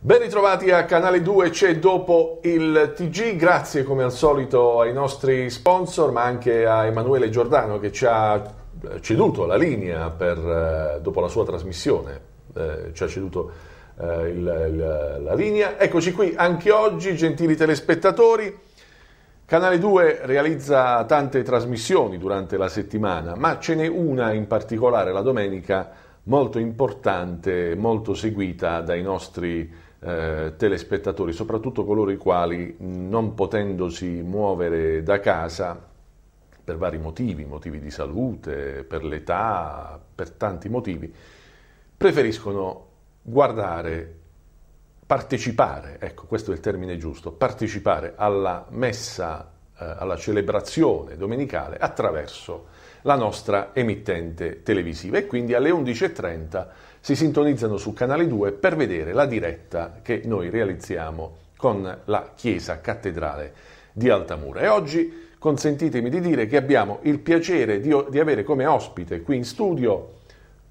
Ben ritrovati a Canale 2 c'è dopo il TG, grazie come al solito ai nostri sponsor ma anche a Emanuele Giordano che ci ha eh, ceduto la linea per, eh, dopo la sua trasmissione, eh, ci ha ceduto eh, il, il, la linea. Eccoci qui anche oggi, gentili telespettatori. Canale 2 realizza tante trasmissioni durante la settimana, ma ce n'è una in particolare la domenica molto importante, molto seguita dai nostri eh, telespettatori, soprattutto coloro i quali non potendosi muovere da casa per vari motivi, motivi di salute, per l'età, per tanti motivi, preferiscono guardare, partecipare, ecco questo è il termine giusto, partecipare alla messa, eh, alla celebrazione domenicale attraverso la nostra emittente televisiva e quindi alle 11.30 si sintonizzano su Canale 2 per vedere la diretta che noi realizziamo con la Chiesa Cattedrale di Altamura. E oggi consentitemi di dire che abbiamo il piacere di, di avere come ospite qui in studio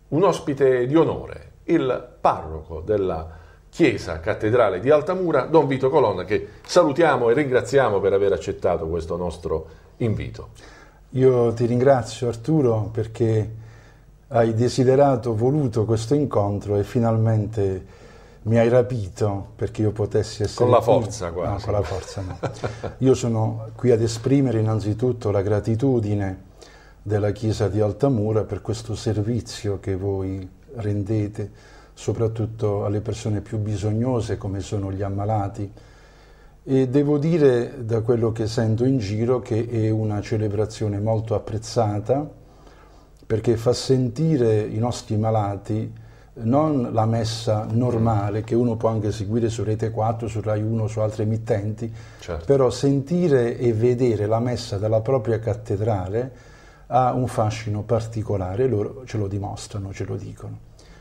un ospite di onore, il parroco della Chiesa Cattedrale di Altamura, Don Vito Colonna, che salutiamo e ringraziamo per aver accettato questo nostro invito. Io ti ringrazio Arturo perché hai desiderato, voluto questo incontro e finalmente mi hai rapito perché io potessi essere Con la qui. forza ah, quasi. No, con la forza no. io sono qui ad esprimere innanzitutto la gratitudine della Chiesa di Altamura per questo servizio che voi rendete soprattutto alle persone più bisognose come sono gli ammalati, e devo dire da quello che sento in giro che è una celebrazione molto apprezzata perché fa sentire i nostri malati non la messa normale che uno può anche seguire su Rete 4, su Rai 1, su altre emittenti, certo. però sentire e vedere la messa dalla propria cattedrale ha un fascino particolare, loro ce lo dimostrano, ce lo dicono.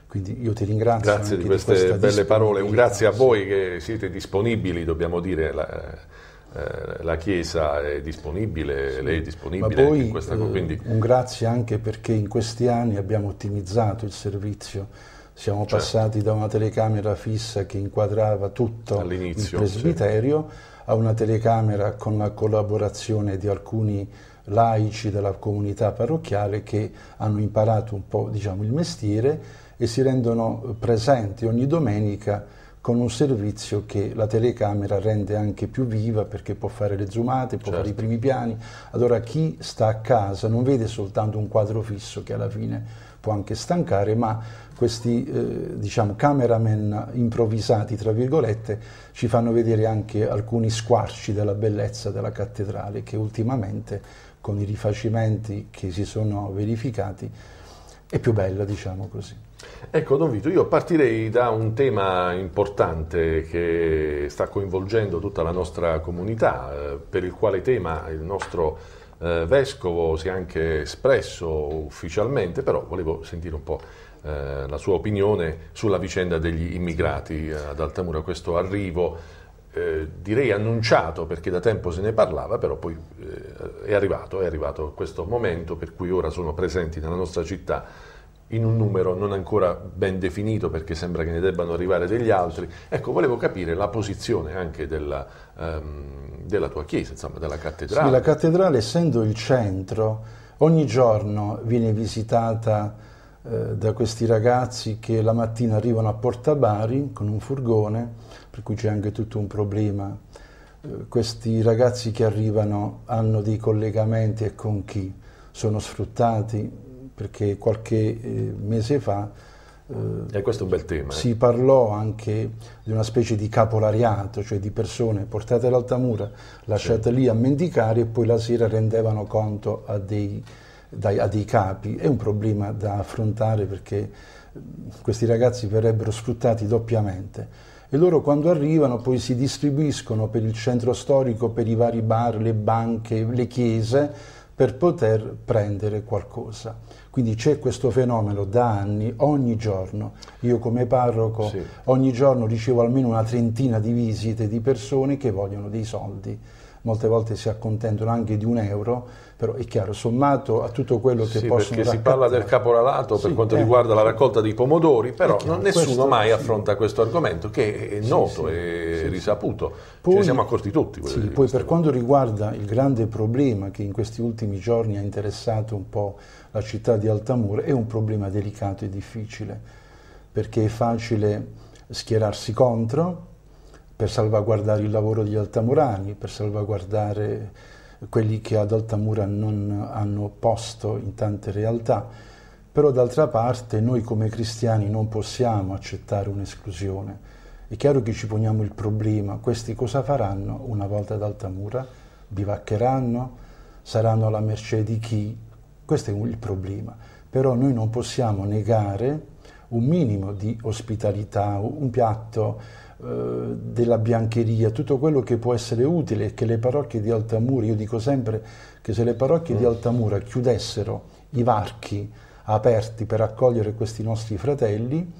Quindi io ti ringrazio. Grazie di queste di belle parole, un grazie a voi che siete disponibili, dobbiamo dire. La, eh, la Chiesa è disponibile, sì, lei è disponibile. Ma poi, questa, eh, quindi... un grazie anche perché in questi anni abbiamo ottimizzato il servizio. Siamo certo. passati da una telecamera fissa che inquadrava tutto il presbiterio sì. a una telecamera con la collaborazione di alcuni laici della comunità parrocchiale che hanno imparato un po' diciamo, il mestiere e si rendono presenti ogni domenica con un servizio che la telecamera rende anche più viva perché può fare le zoomate, può certo. fare i certo. primi piani. Allora chi sta a casa non vede soltanto un quadro fisso che alla fine può anche stancare, ma questi eh, diciamo, cameraman improvvisati, tra virgolette, ci fanno vedere anche alcuni squarci della bellezza della cattedrale che ultimamente con i rifacimenti che si sono verificati è più bella, diciamo così. Ecco Don Vito, io partirei da un tema importante che sta coinvolgendo tutta la nostra comunità, eh, per il quale tema il nostro eh, vescovo si è anche espresso ufficialmente, però volevo sentire un po' eh, la sua opinione sulla vicenda degli immigrati ad Altamura, questo arrivo eh, direi annunciato perché da tempo se ne parlava, però poi eh, è arrivato, è arrivato questo momento per cui ora sono presenti nella nostra città in un numero non ancora ben definito perché sembra che ne debbano arrivare degli altri. Ecco, volevo capire la posizione anche della, ehm, della tua chiesa, insomma, della cattedrale. Sì, la cattedrale, essendo il centro, ogni giorno viene visitata eh, da questi ragazzi che la mattina arrivano a Portabari con un furgone, per cui c'è anche tutto un problema. Eh, questi ragazzi che arrivano hanno dei collegamenti e con chi? Sono sfruttati, perché qualche eh, mese fa eh, questo è un bel tema. Eh. Si eh. parlò anche di una specie di capolariato, cioè di persone portate all'altamura, lasciate sì. lì a mendicare e poi la sera rendevano conto a dei, dai, a dei capi. È un problema da affrontare perché eh, questi ragazzi verrebbero sfruttati doppiamente e loro quando arrivano poi si distribuiscono per il centro storico, per i vari bar, le banche, le chiese per poter prendere qualcosa. Quindi c'è questo fenomeno da anni, ogni giorno, io come parroco sì. ogni giorno ricevo almeno una trentina di visite di persone che vogliono dei soldi molte volte si accontentano anche di un euro, però è chiaro, sommato a tutto quello che sì, possono perché si parla del caporalato per sì, quanto eh, riguarda la raccolta dei pomodori, però chiaro, nessuno questo, mai affronta questo argomento che è noto e sì, risaputo, poi, ce ne siamo accorti tutti. Sì, poi per cose. quanto riguarda il grande problema che in questi ultimi giorni ha interessato un po' la città di Altamura, è un problema delicato e difficile, perché è facile schierarsi contro, per salvaguardare il lavoro degli altamurani, per salvaguardare quelli che ad Altamura non hanno posto in tante realtà. Però d'altra parte noi come cristiani non possiamo accettare un'esclusione. È chiaro che ci poniamo il problema, questi cosa faranno una volta ad Altamura? Bivaccheranno? Saranno alla mercé di chi? Questo è il problema. Però noi non possiamo negare un minimo di ospitalità, un piatto eh, della biancheria, tutto quello che può essere utile, che le parrocchie di Altamura, io dico sempre che se le parrocchie mm. di Altamura chiudessero i varchi aperti per accogliere questi nostri fratelli,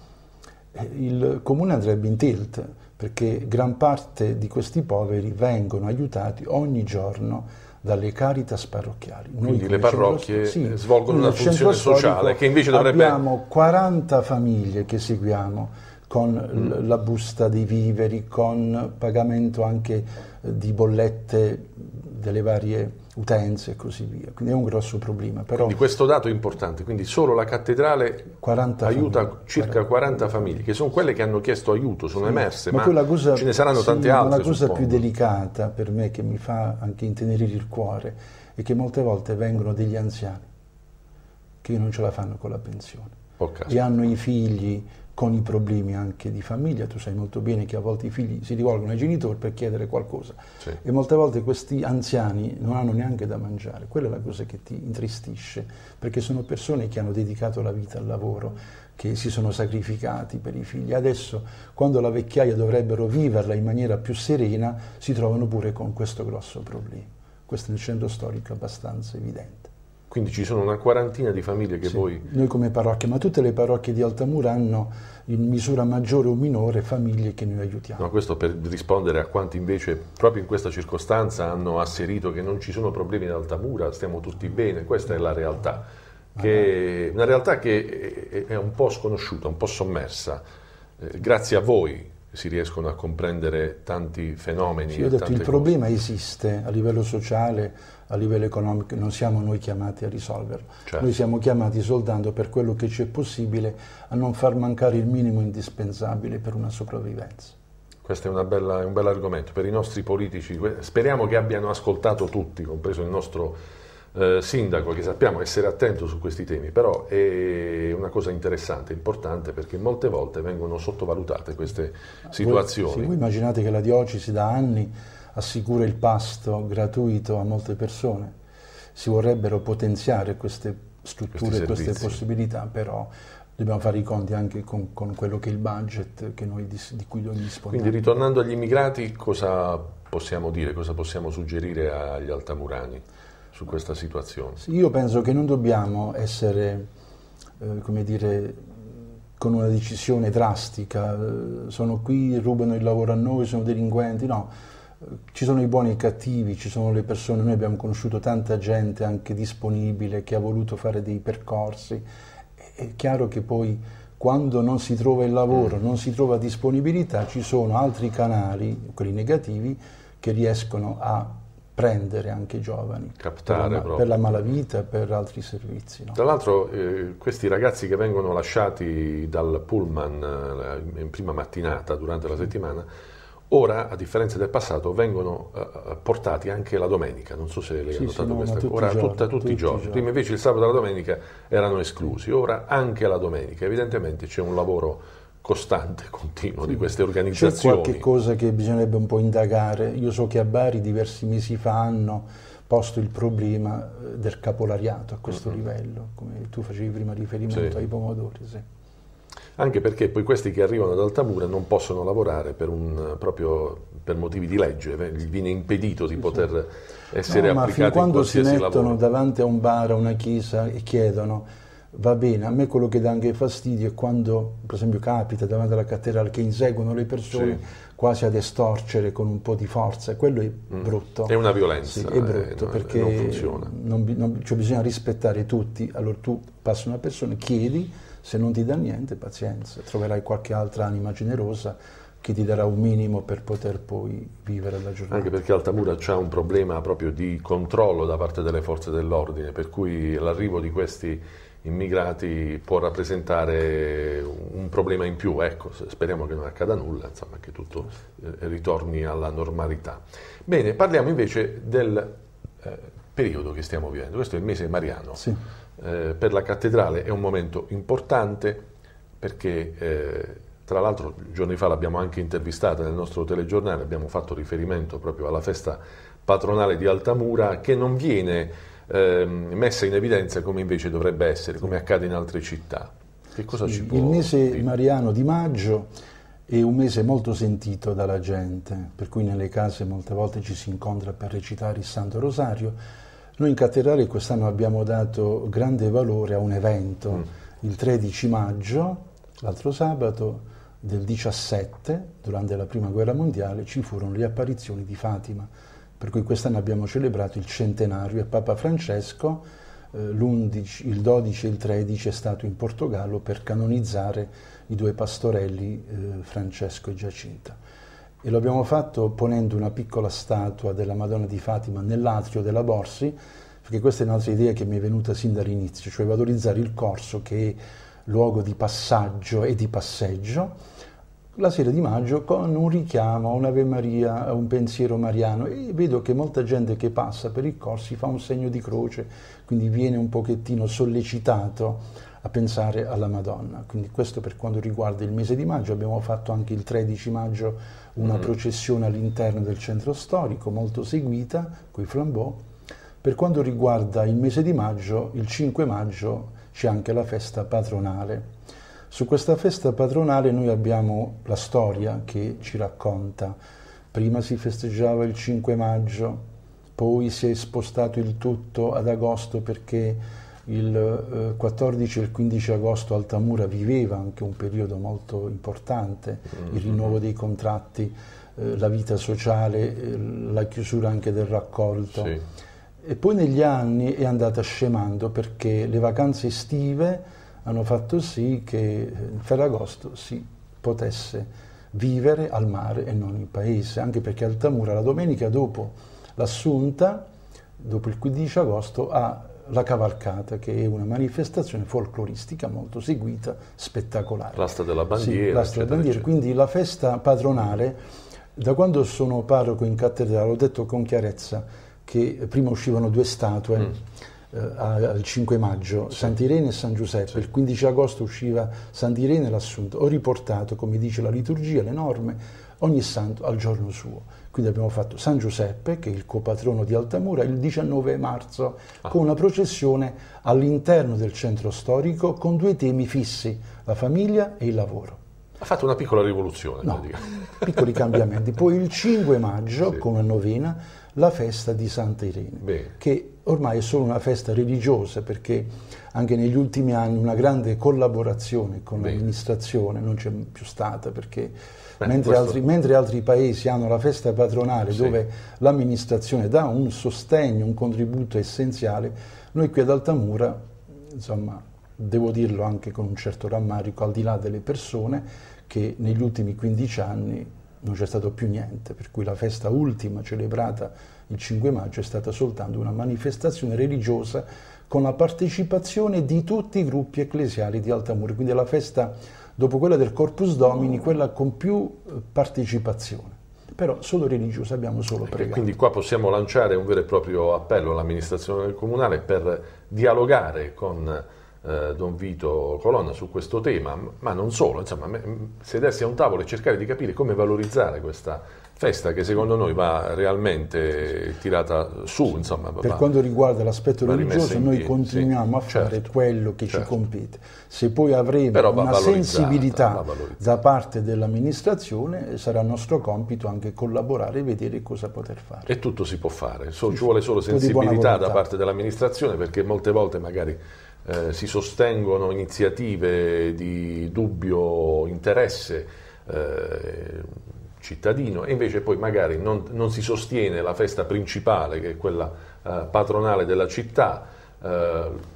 eh, il comune andrebbe in tilt, perché gran parte di questi poveri vengono aiutati ogni giorno dalle caritas parrocchiali. Noi Quindi le parrocchie eh, sì, svolgono una funzione sociale che invece dovrebbe... Abbiamo 40 famiglie che seguiamo, con mm. la busta dei viveri, con pagamento anche eh, di bollette delle varie utenze e così via. Quindi è un grosso problema. Però quindi questo dato è importante, quindi solo la cattedrale aiuta famiglie, circa 40, 40, famiglie, che sono quelle che hanno chiesto aiuto, sono sì, emerse, ma, ma cosa, ce ne saranno sì, tante altre. Ma La cosa suppongo. più delicata per me, che mi fa anche intenerire il cuore, è che molte volte vengono degli anziani che non ce la fanno con la pensione. Oh, e hanno i figli con i problemi anche di famiglia, tu sai molto bene che a volte i figli si rivolgono ai genitori per chiedere qualcosa sì. e molte volte questi anziani non hanno neanche da mangiare, quella è la cosa che ti intristisce, perché sono persone che hanno dedicato la vita al lavoro, che si sono sacrificati per i figli, adesso quando la vecchiaia dovrebbero viverla in maniera più serena si trovano pure con questo grosso problema, questo è un centro storico abbastanza evidente. Quindi ci sono una quarantina di famiglie che sì, poi... Noi come parrocchia, ma tutte le parrocchie di Altamura hanno in misura maggiore o minore famiglie che noi aiutiamo. No, questo per rispondere a quanti invece proprio in questa circostanza hanno asserito che non ci sono problemi in Altamura, stiamo tutti bene, questa è la realtà. Che, una realtà che è un po' sconosciuta, un po' sommersa. Eh, grazie a voi si riescono a comprendere tanti fenomeni. Sì, ho detto, il cose. problema esiste a livello sociale, a livello economico, non siamo noi chiamati a risolverlo. Certo. Noi siamo chiamati soltanto per quello che ci è possibile a non far mancare il minimo indispensabile per una sopravvivenza. Questo è, bella, un bel argomento per i nostri politici. Speriamo che abbiano ascoltato tutti, compreso il nostro eh, sindaco che sappiamo essere attento su questi temi, però è una cosa interessante, importante, perché molte volte vengono sottovalutate queste situazioni. Voi, sì, voi immaginate che la diocesi da anni assicura il pasto gratuito a molte persone, si vorrebbero potenziare queste strutture, queste possibilità, però dobbiamo fare i conti anche con, con quello che è il budget noi, di, cui noi disponiamo. Quindi ritornando agli immigrati, cosa possiamo dire, cosa possiamo suggerire agli altamurani? su questa situazione? Sì, io penso che non dobbiamo essere, eh, come dire, con una decisione drastica, eh, sono qui, rubano il lavoro a noi, sono delinquenti, no. Ci sono i buoni e i cattivi, ci sono le persone, noi abbiamo conosciuto tanta gente anche disponibile che ha voluto fare dei percorsi, è chiaro che poi quando non si trova il lavoro, non si trova disponibilità, ci sono altri canali, quelli negativi, che riescono a prendere anche i giovani Captare per, la, per la malavita per altri servizi. No? Tra l'altro eh, questi ragazzi che vengono lasciati dal pullman eh, in prima mattinata durante la settimana, ora a differenza del passato vengono eh, eh portati anche la domenica, non so se lei sì, ha notato sì, no, questa cosa, ora giorni, tutta, tutti, tutti, i giorni, prima invece il sabato e la domenica erano esclusi, ora anche la domenica, evidentemente c'è un lavoro costante, continuo sì. di queste organizzazioni. C'è qualche cosa che bisognerebbe un po' indagare. Io so che a Bari diversi mesi fa hanno posto il problema eh, del capolariato a questo mm-hmm. livello, come tu facevi prima riferimento sì. ai pomodori. Sì. Anche perché poi questi che arrivano ad Altamura non possono lavorare per, un, proprio per motivi di legge, eh, gli viene impedito di poter essere no, applicati ma fin quando si mettono lavoro. davanti a un bar, a una chiesa e chiedono va bene. A me quello che dà anche fastidio è quando, per esempio, capita davanti alla cattedrale che inseguono le persone sì. quasi ad estorcere con un po' di forza, quello è mm. brutto. È una violenza. Sì, è eh, brutto eh, perché non funziona. Non, non, cioè bisogna rispettare tutti. Allora tu passi una persona, chiedi, se non ti dà niente, pazienza, troverai qualche altra anima generosa che ti darà un minimo per poter poi vivere la giornata. Anche perché Altamura c'è un problema proprio di controllo da parte delle forze dell'ordine, per cui l'arrivo di questi immigrati può rappresentare un problema in più, ecco, speriamo che non accada nulla, insomma, che tutto eh, ritorni alla normalità. Bene, parliamo invece del eh, periodo che stiamo vivendo, questo è il mese mariano, sì. eh, per la cattedrale è un momento importante perché eh, tra l'altro giorni fa l'abbiamo anche intervistata nel nostro telegiornale, abbiamo fatto riferimento proprio alla festa patronale di Altamura che non viene eh, messa in evidenza come invece dovrebbe essere, come accade in altre città. Che cosa sì, ci può Il mese dire? mariano di maggio è un mese molto sentito dalla gente, per cui nelle case molte volte ci si incontra per recitare il Santo Rosario. Noi in cattedrale quest'anno abbiamo dato grande valore a un evento, mm. il 13 maggio, l'altro sabato, del 17, durante la Prima Guerra Mondiale, ci furono le apparizioni di Fatima per cui quest'anno abbiamo celebrato il centenario e Papa Francesco eh, il 12 e il 13 è stato in Portogallo per canonizzare i due pastorelli eh, Francesco e Giacinta. E lo abbiamo fatto ponendo una piccola statua della Madonna di Fatima nell'atrio della Borsi, perché questa è un'altra idea che mi è venuta sin dall'inizio, cioè valorizzare il corso che è luogo di passaggio e di passeggio la sera di maggio con un richiamo a un'Ave Maria, un pensiero mariano e vedo che molta gente che passa per i corsi fa un segno di croce, quindi viene un pochettino sollecitato a pensare alla Madonna. Quindi questo per quanto riguarda il mese di maggio, abbiamo fatto anche il 13 maggio una mm. processione all'interno del centro storico molto seguita, coi flambeau. Per quanto riguarda il mese di maggio, il 5 maggio c'è anche la festa patronale su questa festa patronale noi abbiamo la storia che ci racconta. Prima si festeggiava il 5 maggio, poi si è spostato il tutto ad agosto perché il 14 eh, e il 15 agosto Altamura viveva anche un periodo molto importante, mm-hmm. il rinnovo dei contratti, eh, la vita sociale, eh, la chiusura anche del raccolto. Sì. E poi negli anni è andata scemando perché le vacanze estive hanno fatto sì che eh, Ferragosto si potesse vivere al mare e non in paese, anche perché Altamura la domenica dopo l'assunta, dopo il 15 agosto, ha la cavalcata, che è una manifestazione folcloristica molto seguita, spettacolare. L'asta della bandiera. Sì, l'asta della bandiera, quindi la festa patronale, da quando sono parroco in cattedrale ho detto con chiarezza che prima uscivano due statue. Mm eh, al 5 maggio, sì. Sant'Irene e San Giuseppe, sì. il 15 agosto usciva Sant'Irene e l'Assunto, ho riportato, come dice la liturgia, le norme, ogni santo al giorno suo. Quindi abbiamo fatto San Giuseppe, che è il copatrono di Altamura, il 19 marzo, ah. con una processione all'interno del centro storico con due temi fissi, la famiglia e il lavoro. Ha fatto una piccola rivoluzione. No, piccoli cambiamenti. Poi il 5 maggio, sì. con una novena, la festa di Sant'Irene, Bene. che ormai è solo una festa religiosa perché anche negli ultimi anni una grande collaborazione con Bene. l'amministrazione non c'è più stata perché Beh, mentre, questo... altri, mentre, altri, paesi hanno la festa patronale sì. dove l'amministrazione dà un sostegno, un contributo essenziale, noi qui ad Altamura, insomma, devo dirlo anche con un certo rammarico, al di là delle persone che negli ultimi 15 anni non c'è stato più niente, per cui la festa ultima celebrata il 5 maggio è stata soltanto una manifestazione religiosa con la partecipazione di tutti i gruppi ecclesiali di Altamura, quindi la festa dopo quella del Corpus Domini, quella con più eh, partecipazione. Però solo religiosa abbiamo solo pregato. E quindi qua possiamo lanciare un vero e proprio appello all'amministrazione comunale per dialogare con eh, Don Vito Colonna su questo tema, ma non solo, insomma, sedersi a un tavolo e cercare di capire come valorizzare questa festa che secondo noi va realmente tirata su. Insomma, per va, quanto riguarda l'aspetto religioso, noi piedi, continuiamo sì, a fare certo, quello che certo. ci compete. Se poi avremo una sensibilità da parte dell'amministrazione, sarà nostro compito anche collaborare e vedere cosa poter fare. E tutto si può fare, so, sì, ci vuole solo sensibilità da parte dell'amministrazione perché molte volte magari eh, si sostengono iniziative di dubbio interesse eh, cittadino e invece poi magari non, non, si sostiene la festa principale che è quella eh, patronale della città. Eh,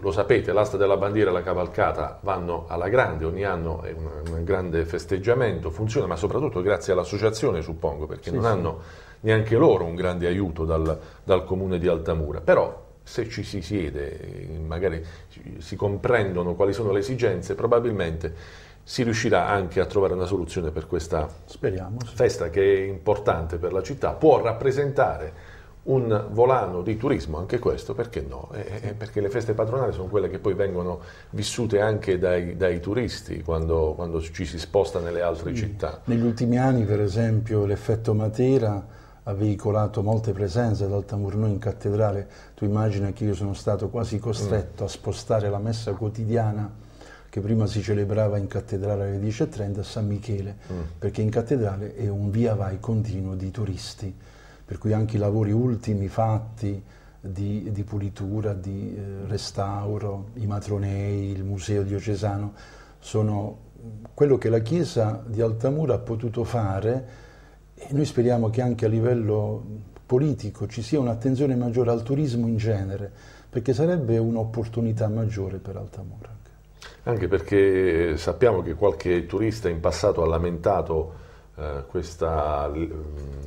lo sapete, l'asta della bandiera e la cavalcata vanno alla grande, ogni anno è un, un grande festeggiamento, funziona, ma soprattutto grazie all'associazione, suppongo, perché sì, non sì. hanno neanche loro un grande aiuto dal, dal comune di Altamura. Però se ci si siede, magari si comprendono quali sono le esigenze, probabilmente si riuscirà anche a trovare una soluzione per questa Speriamo, sì. festa che è importante per la città, può rappresentare un volano di turismo, anche questo, perché no? Eh, perché le feste patronali sono quelle che poi vengono vissute anche dai, dai turisti quando, quando, ci si sposta nelle altre sì. Mm. città. Negli ultimi anni, per esempio, l'effetto Matera ha veicolato molte presenze dal Tamurnò in cattedrale, tu immagina che io sono stato quasi costretto a spostare la messa quotidiana che prima si celebrava in cattedrale alle 10.30 a San Michele, mm. perché in cattedrale è un via vai continuo di turisti, per cui anche i lavori ultimi fatti di, di pulitura, di eh, restauro, i matronei, il museo diocesano, sono mm, quello che la chiesa di Altamura ha potuto fare e noi speriamo che anche a livello politico ci sia un'attenzione maggiore al turismo in genere, perché sarebbe un'opportunità maggiore per Altamura. Anche perché eh, sappiamo che qualche turista in passato ha lamentato eh, questa mm,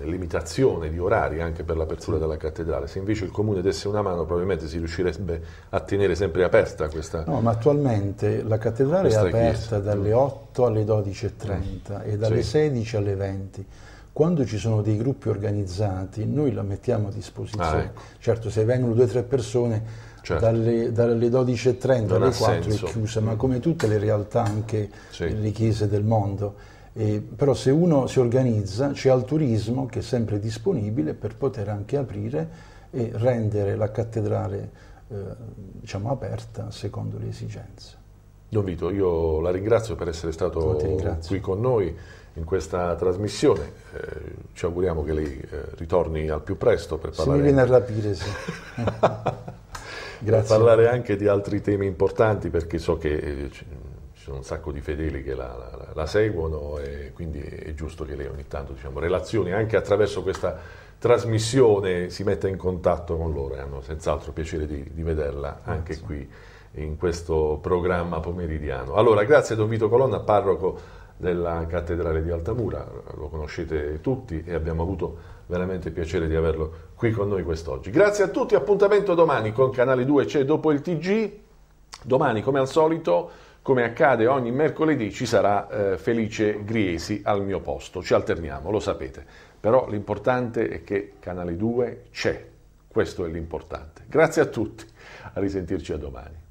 limitazione di orari anche per l'apertura della cattedrale. Se invece il comune desse una mano probabilmente si riuscirebbe a tenere sempre aperta questa No, ma attualmente la cattedrale è aperta chiesa. dalle 8 alle 12.30 mm. e dalle sì. 16 alle 20 quando ci sono dei gruppi organizzati, noi la mettiamo a disposizione. Ah, ecco. Certo, se vengono due o tre persone, certo. dalle, dalle 12.30 alle 4 senso. è chiusa, ma come tutte le realtà, anche sì. Eh, le chiese del mondo. Eh, però se uno si organizza c'è il turismo che è sempre disponibile per poter anche aprire e rendere la cattedrale eh, diciamo, aperta secondo le esigenze. Don Vito, io la ringrazio per essere stato qui con noi in questa trasmissione. Eh, ci auguriamo che lei eh, ritorni al più presto per parlare. Se mi viene a rapire, sì. Grazie. Per parlare anche di altri temi importanti perché so che eh, ci sono un sacco di fedeli che la, la, la seguono e quindi è giusto che lei ogni tanto diciamo, relazioni anche attraverso questa trasmissione si metta in contatto con loro e hanno senz'altro piacere di, di vederla anche Grazie. qui in questo programma pomeridiano. Allora, grazie a Don Vito Colonna, parroco della cattedrale di Altamura, lo conoscete tutti e abbiamo avuto veramente piacere di averlo qui con noi quest'oggi. Grazie a tutti, appuntamento domani con Canale 2 c'è dopo il TG. Domani, come al solito, come accade ogni mercoledì, ci sarà eh, Felice Griesi al mio posto. Ci alterniamo, lo sapete. Però l'importante è che Canale 2 c'è, questo è l'importante. Grazie a tutti, a risentirci a domani.